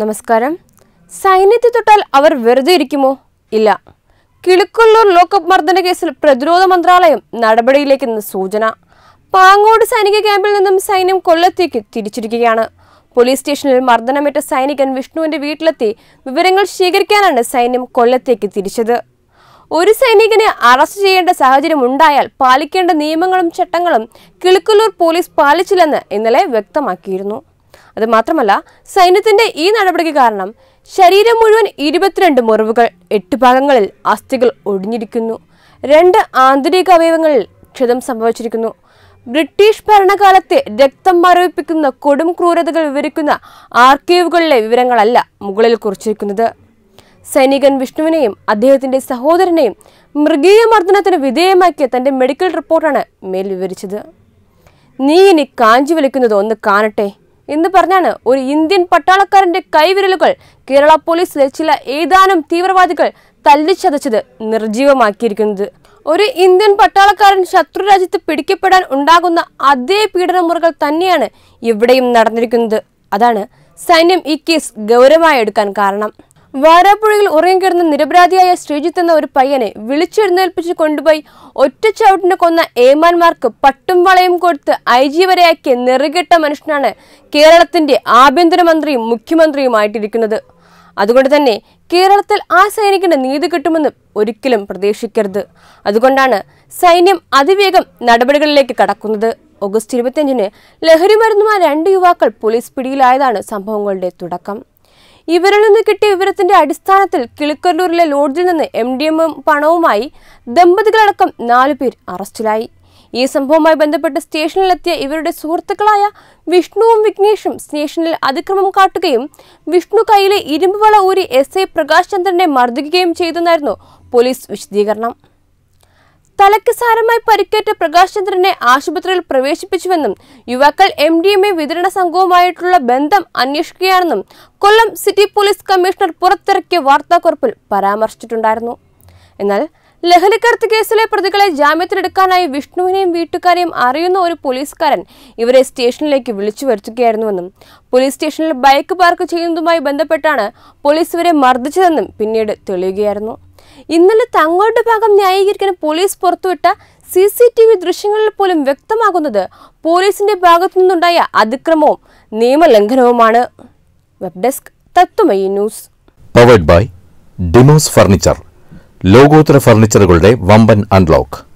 നമസ്കാരം സൈന്യത്തെ തൊട്ടാൽ അവർ വെറുതെ ഇരിക്കുമോ ഇല്ല കിളിക്കൊള്ളൂർ ലോക്കപ്പ് മർദ്ദന കേസിൽ പ്രതിരോധ മന്ത്രാലയം നടപടിയിലേക്കെന്ന് സൂചന പാങ്ങോട് സൈനിക ക്യാമ്പിൽ നിന്നും സൈന്യം കൊല്ലത്തേക്ക് തിരിച്ചിരിക്കുകയാണ് പോലീസ് സ്റ്റേഷനിൽ മർദ്ദനമേറ്റ സൈനികൻ വിഷ്ണുവിന്റെ വീട്ടിലെത്തി വിവരങ്ങൾ സ്വീകരിക്കാനാണ് സൈന്യം കൊല്ലത്തേക്ക് തിരിച്ചത് ഒരു സൈനികനെ അറസ്റ്റ് ചെയ്യേണ്ട സാഹചര്യം ഉണ്ടായാൽ പാലിക്കേണ്ട നിയമങ്ങളും ചട്ടങ്ങളും കിളിക്കൊല്ലൂർ പോലീസ് പാലിച്ചില്ലെന്ന് ഇന്നലെ വ്യക്തമാക്കിയിരുന്നു അത് മാത്രമല്ല സൈന്യത്തിന്റെ ഈ നടപടിക്ക് കാരണം ശരീരം മുഴുവൻ ഇരുപത്തിരണ്ട് മുറിവുകൾ എട്ട് ഭാഗങ്ങളിൽ അസ്ഥികൾ ഒടിഞ്ഞിരിക്കുന്നു രണ്ട് ആന്തരിക അവയവങ്ങളിൽ ക്ഷതം സംഭവിച്ചിരിക്കുന്നു ബ്രിട്ടീഷ് ഭരണകാലത്തെ രക്തം മരവിപ്പിക്കുന്ന കൊടും ക്രൂരതകൾ വിവരിക്കുന്ന ആർക്കീവുകളിലെ വിവരങ്ങളല്ല മുകളിൽ കുറിച്ചിരിക്കുന്നത് സൈനികൻ വിഷ്ണുവിനെയും അദ്ദേഹത്തിന്റെ സഹോദരനെയും മൃഗീയ മർദ്ദനത്തിന് വിധേയമാക്കിയ തന്റെ മെഡിക്കൽ റിപ്പോർട്ടാണ് മേൽ വിവരിച്ചത് നീ ഇനി കാഞ്ചി വിളിക്കുന്നത് ഒന്ന് കാണട്ടെ എന്ന് പറഞ്ഞാണ് ഒരു ഇന്ത്യൻ പട്ടാളക്കാരന്റെ കൈവിരലുകൾ കേരള പോലീസിലെ ചില ഏതാനും തീവ്രവാദികൾ തല്ലിച്ചതച്ചത് നിർജീവമാക്കിയിരിക്കുന്നത് ഒരു ഇന്ത്യൻ പട്ടാളക്കാരൻ ശത്രു രാജ്യത്ത് പിടിക്കപ്പെടാൻ ഉണ്ടാകുന്ന അതേ പീഡനമുറകൾ തന്നെയാണ് ഇവിടെയും നടന്നിരിക്കുന്നത് അതാണ് സൈന്യം ഈ കേസ് ഗൗരവമായി എടുക്കാൻ കാരണം വാരാപ്പുഴയിൽ ഉറങ്ങിക്കിടന്ന നിരപരാധിയായ ശ്രീജിത്ത് എന്ന ഒരു പയ്യനെ വിളിച്ചെഴുന്നേൽപ്പിച്ച് കൊണ്ടുപോയി ഒറ്റച്ചവിട്ടിന് കൊന്ന ഏമാന്മാർക്ക് പട്ടും വളയും കൊടുത്ത് ഐ ജി വരെയാക്കിയ നിറുകെട്ട മനുഷ്യനാണ് കേരളത്തിന്റെ ആഭ്യന്തരമന്ത്രിയും മുഖ്യമന്ത്രിയുമായിട്ടിരിക്കുന്നത് അതുകൊണ്ട് തന്നെ കേരളത്തിൽ ആ സൈനികന് നീതി കിട്ടുമെന്ന് ഒരിക്കലും പ്രതീക്ഷിക്കരുത് അതുകൊണ്ടാണ് സൈന്യം അതിവേഗം നടപടികളിലേക്ക് കടക്കുന്നത് ഓഗസ്റ്റ് ഇരുപത്തിയഞ്ചിന് മരുന്നുമായ രണ്ട് യുവാക്കൾ പോലീസ് പിടിയിലായതാണ് സംഭവങ്ങളുടെ തുടക്കം ഇവരിൽ നിന്ന് കിട്ടിയ വിവരത്തിന്റെ അടിസ്ഥാനത്തിൽ കിളിക്കല്ലൂരിലെ ലോഡ്ജിൽ നിന്ന് എം ഡി എമ്മും പണവുമായി ദമ്പതികളടക്കം പേർ അറസ്റ്റിലായി ഈ സംഭവവുമായി ബന്ധപ്പെട്ട് സ്റ്റേഷനിലെത്തിയ ഇവരുടെ സുഹൃത്തുക്കളായ വിഷ്ണുവും വിഘ്നേഷും സ്റ്റേഷനിൽ അതിക്രമം കാട്ടുകയും വിഷ്ണു കൈയിലെ ഇരുമ്പ് വള ഊരി എസ് ഐ പ്രകാശ് ചന്ദ്രനെ മർദ്ദിക്കുകയും ചെയ്തെന്നായിരുന്നു പോലീസ് വിശദീകരണം തലയ്ക്ക് സാരമായി പരിക്കേറ്റ പ്രകാശ് ചന്ദ്രനെ ആശുപത്രിയിൽ പ്രവേശിപ്പിച്ചുവെന്നും യുവാക്കൾ എം ഡി എം എ വിതരണ സംഘവുമായിട്ടുള്ള ബന്ധം അന്വേഷിക്കുകയാണെന്നും കൊല്ലം സിറ്റി പോലീസ് കമ്മീഷണർ പുറത്തിറക്കിയ വാർത്താക്കുറിപ്പിൽ പരാമർശിച്ചിട്ടുണ്ടായിരുന്നു എന്നാൽ ലഹരിക്കടത്ത് കേസിലെ പ്രതികളെ ജാമ്യത്തിലെടുക്കാനായി വിഷ്ണുവിനെയും വീട്ടുകാരെയും അറിയുന്ന ഒരു പോലീസുകാരൻ ഇവരെ സ്റ്റേഷനിലേക്ക് വിളിച്ചു വരുത്തുകയായിരുന്നുവെന്നും പോലീസ് സ്റ്റേഷനിൽ ബൈക്ക് പാർക്ക് ചെയ്യുന്നതുമായി ബന്ധപ്പെട്ടാണ് പോലീസ് ഇവരെ മർദ്ദിച്ചതെന്നും പിന്നീട് തെളിയുകയായിരുന്നു ഇന്നലെ തങ്ങളുടെ ഭാഗം ന്യായീകരിക്കാൻ പോലീസ് പുറത്തുവിട്ട സി സി ടി വി ദൃശ്യങ്ങളിൽ പോലും വ്യക്തമാകുന്നത് പോലീസിന്റെ ഭാഗത്തു നിന്നുണ്ടായ അതിക്രമവും നിയമലംഘനവുമാണ് web desk Tattvamayi news powered by Demos furniture ലോകോത്തര ഫർണിച്ചറുകളുടെ വമ്പൻ അൺലോക്ക്